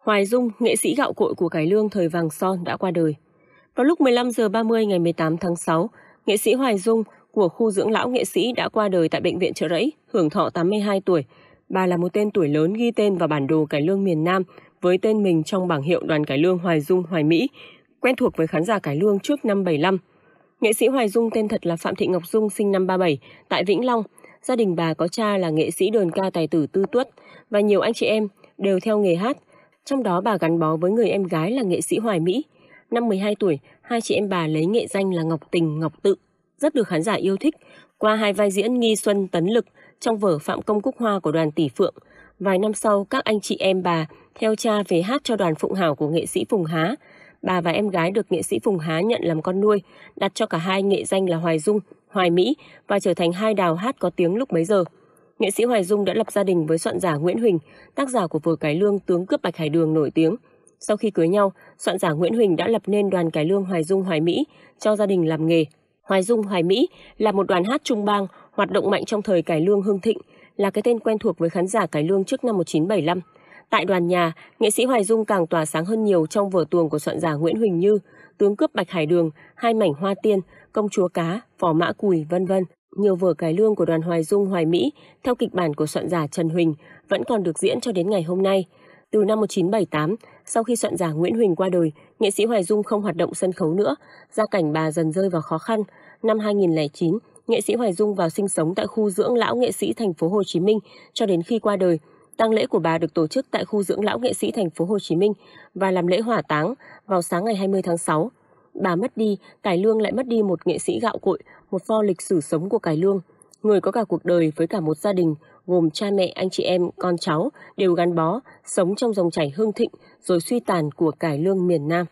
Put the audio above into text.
Hoài Dung, nghệ sĩ gạo cội của cải lương thời vàng son đã qua đời. Vào lúc 15 giờ 30 ngày 18 tháng 6, nghệ sĩ Hoài Dung của khu dưỡng lão nghệ sĩ đã qua đời tại bệnh viện Trợ Rẫy, hưởng thọ 82 tuổi. Bà là một tên tuổi lớn ghi tên vào bản đồ cải lương miền Nam với tên mình trong bảng hiệu đoàn cải lương Hoài Dung Hoài Mỹ, quen thuộc với khán giả cải lương trước năm 75. Nghệ sĩ Hoài Dung tên thật là Phạm Thị Ngọc Dung sinh năm 37 tại Vĩnh Long. Gia đình bà có cha là nghệ sĩ đơn ca tài tử Tư Tuất và nhiều anh chị em đều theo nghề hát – trong đó bà gắn bó với người em gái là nghệ sĩ Hoài Mỹ. Năm 12 tuổi, hai chị em bà lấy nghệ danh là Ngọc Tình, Ngọc Tự, rất được khán giả yêu thích qua hai vai diễn Nghi Xuân Tấn Lực trong vở Phạm Công Cúc Hoa của đoàn Tỷ Phượng. Vài năm sau, các anh chị em bà theo cha về hát cho đoàn Phụng Hảo của nghệ sĩ Phùng Há. Bà và em gái được nghệ sĩ Phùng Há nhận làm con nuôi, đặt cho cả hai nghệ danh là Hoài Dung, Hoài Mỹ và trở thành hai đào hát có tiếng lúc bấy giờ. Nghệ sĩ Hoài Dung đã lập gia đình với soạn giả Nguyễn Huỳnh, tác giả của vở cải Lương tướng cướp Bạch Hải Đường nổi tiếng. Sau khi cưới nhau, soạn giả Nguyễn Huỳnh đã lập nên đoàn cải Lương Hoài Dung Hoài Mỹ cho gia đình làm nghề. Hoài Dung Hoài Mỹ là một đoàn hát trung bang hoạt động mạnh trong thời Cải Lương hưng thịnh, là cái tên quen thuộc với khán giả Cải Lương trước năm 1975. Tại đoàn nhà, nghệ sĩ Hoài Dung càng tỏa sáng hơn nhiều trong vở tuồng của soạn giả Nguyễn Huỳnh Như, tướng cướp Bạch Hải Đường, hai mảnh hoa tiên, công chúa cá, phò mã cùi, vân vân. Nhiều vở cải lương của đoàn Hoài Dung Hoài Mỹ theo kịch bản của soạn giả Trần Huỳnh vẫn còn được diễn cho đến ngày hôm nay. Từ năm 1978, sau khi soạn giả Nguyễn Huỳnh qua đời, nghệ sĩ Hoài Dung không hoạt động sân khấu nữa, gia cảnh bà dần rơi vào khó khăn. Năm 2009, nghệ sĩ Hoài Dung vào sinh sống tại khu dưỡng lão nghệ sĩ thành phố Hồ Chí Minh cho đến khi qua đời. Tang lễ của bà được tổ chức tại khu dưỡng lão nghệ sĩ thành phố Hồ Chí Minh và làm lễ hỏa táng vào sáng ngày 20 tháng 6. Bà mất đi, Cải Lương lại mất đi một nghệ sĩ gạo cội, một pho lịch sử sống của Cải Lương. Người có cả cuộc đời với cả một gia đình, gồm cha mẹ, anh chị em, con cháu, đều gắn bó, sống trong dòng chảy hương thịnh, rồi suy tàn của Cải Lương miền Nam.